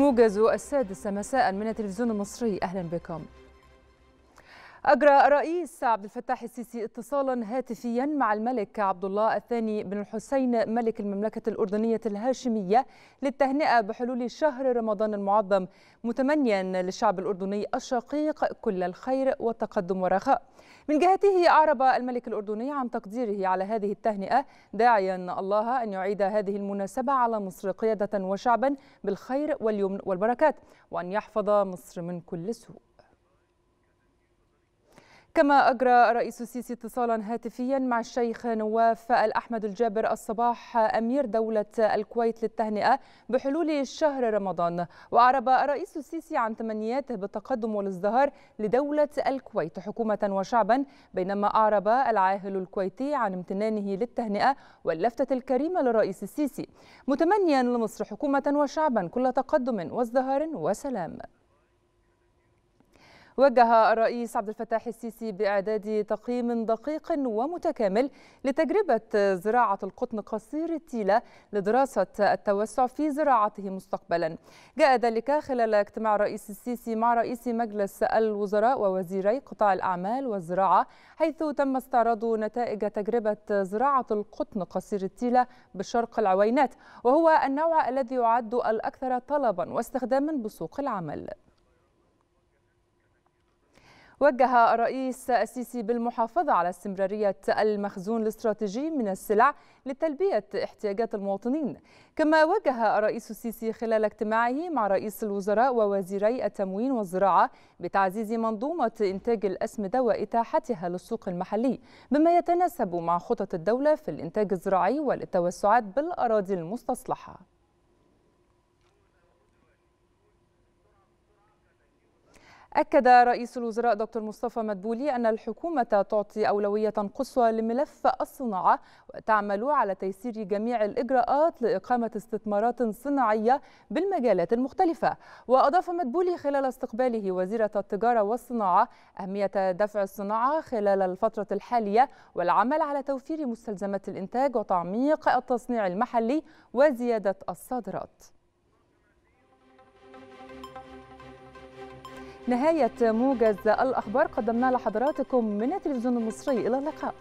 موجز السادسة مساء من التلفزيون المصري أهلا بكم أجرى الرئيس عبد الفتاح السيسي اتصالا هاتفيا مع الملك عبد الله الثاني بن الحسين ملك المملكة الأردنية الهاشمية للتهنئة بحلول شهر رمضان المعظم متمنيا للشعب الأردني الشقيق كل الخير والتقدم والرخاء من جهته أعرب الملك الأردني عن تقديره على هذه التهنئة داعيا الله أن يعيد هذه المناسبة على مصر قيادة وشعبا بالخير واليمن والبركات وأن يحفظ مصر من كل سوء كما أجرى رئيس السيسي اتصالا هاتفيا مع الشيخ نواف الأحمد الجابر الصباح أمير دولة الكويت للتهنئة بحلول شهر رمضان وأعرب الرئيس السيسي عن تمنياته بالتقدم والازدهار لدولة الكويت حكومة وشعبا بينما أعرب العاهل الكويتي عن امتنانه للتهنئة واللفتة الكريمة للرئيس السيسي متمنيا لمصر حكومة وشعبا كل تقدم وازدهار وسلام وجه الرئيس عبد الفتاح السيسي بإعداد تقييم دقيق ومتكامل لتجربة زراعة القطن قصير التيلة لدراسة التوسع في زراعته مستقبلا جاء ذلك خلال اجتماع الرئيس السيسي مع رئيس مجلس الوزراء ووزيري قطاع الأعمال والزراعة حيث تم استعراض نتائج تجربة زراعة القطن قصير التيلة بالشرق العوينات وهو النوع الذي يعد الأكثر طلبا واستخداما بسوق العمل وجه الرئيس السيسي بالمحافظة على استمرارية المخزون الاستراتيجي من السلع لتلبية احتياجات المواطنين كما وجه الرئيس السيسي خلال اجتماعه مع رئيس الوزراء ووزيري التموين والزراعة بتعزيز منظومة إنتاج الأسمدة وإتاحتها للسوق المحلي بما يتناسب مع خطط الدولة في الإنتاج الزراعي والتوسعات بالأراضي المستصلحة أكد رئيس الوزراء دكتور مصطفى مدبولي أن الحكومة تعطي أولوية قصوى لملف الصناعة وتعمل على تيسير جميع الإجراءات لإقامة استثمارات صناعية بالمجالات المختلفة وأضاف مدبولي خلال استقباله وزيرة التجارة والصناعة أهمية دفع الصناعة خلال الفترة الحالية والعمل على توفير مستلزمات الإنتاج وتعميق التصنيع المحلي وزيادة الصادرات نهاية موجز الأخبار قدمنا لحضراتكم من التلفزيون المصري إلى اللقاء